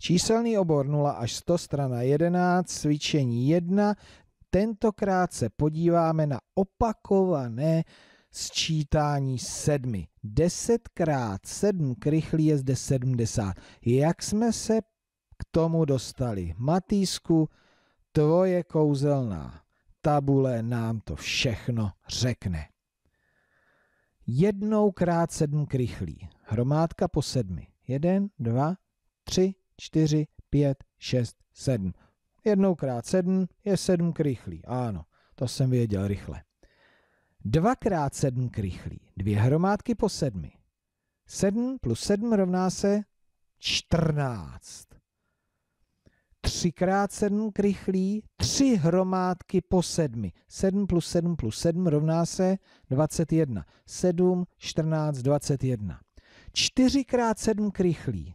Číselný obor 0 až 100, strana 11, cvičení 1. Tentokrát se podíváme na opakované sčítání 7. 10 krát 7 krychlí je zde 70. Jak jsme se k tomu dostali? Matýsku, tvoje kouzelná tabule nám to všechno řekne. Jednou krát sedm krychlí. Hromádka po sedmi. Jeden, dva, tři, 4, 5, 6, 7. Jednoukrát 7 je 7 krychlí. Ano, to jsem věděl rychle. Dvakrát 7 krychlí. Dvě hromádky po sedmi. 7 plus 7 rovná se 14. Třikrát 7 krychlí, tři hromádky po sedmi. 7 plus 7 plus 7 rovná se 21. 7, 14, 21. Čtyřikrát 7 krychlí,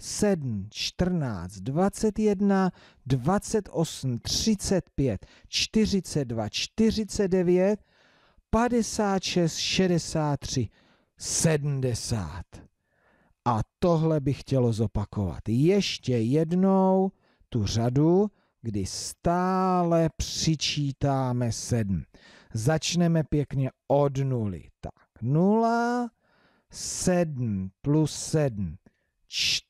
7, 14, 21, 28, 35, 42, 49, 56, 63, 70. A tohle bych chtělo zopakovat. Ještě jednou tu řadu, kdy stále přičítáme 7. Začneme pěkně od nuly. Tak 0, 7 plus 7, 4.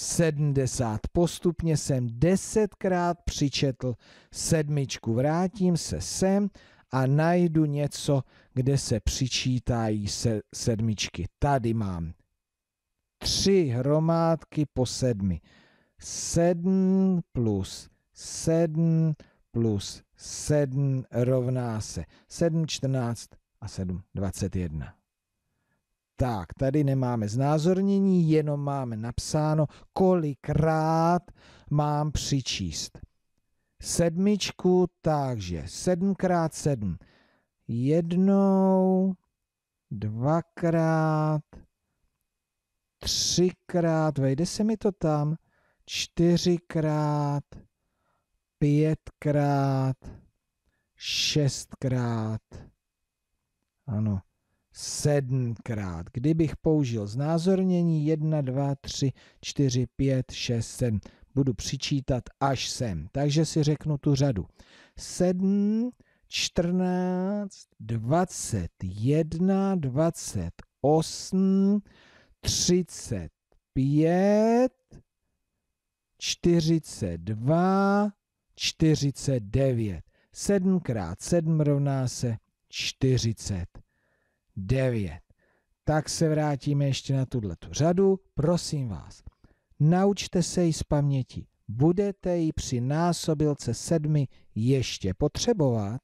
70. Postupně jsem desetkrát přičetl sedmičku. Vrátím se sem a najdu něco, kde se přičítají se sedmičky. Tady mám tři hromádky po sedmi. Sedm plus sedm plus sedm rovná se sedm čtrnáct a dvacet jedna. Tak, tady nemáme znázornění, jenom máme napsáno, kolikrát mám přičíst. Sedmičku, takže sedmkrát sedm. Jednou, dvakrát, třikrát, vejde se mi to tam, čtyřikrát, pětkrát, šestkrát. Ano, sedmkrát. Kdybych použil znázornění 1, 2, 3, 4, 5, 6, 7, budu přičítat až sem. Takže si řeknu tu řadu. 7, 14, 21, 28, 35, 42, 49. 7 krát 7 rovná se 40. 9. Tak se vrátíme ještě na tuto řadu. Prosím vás, naučte se ji z paměti. Budete ji při násobilce sedmi ještě potřebovat?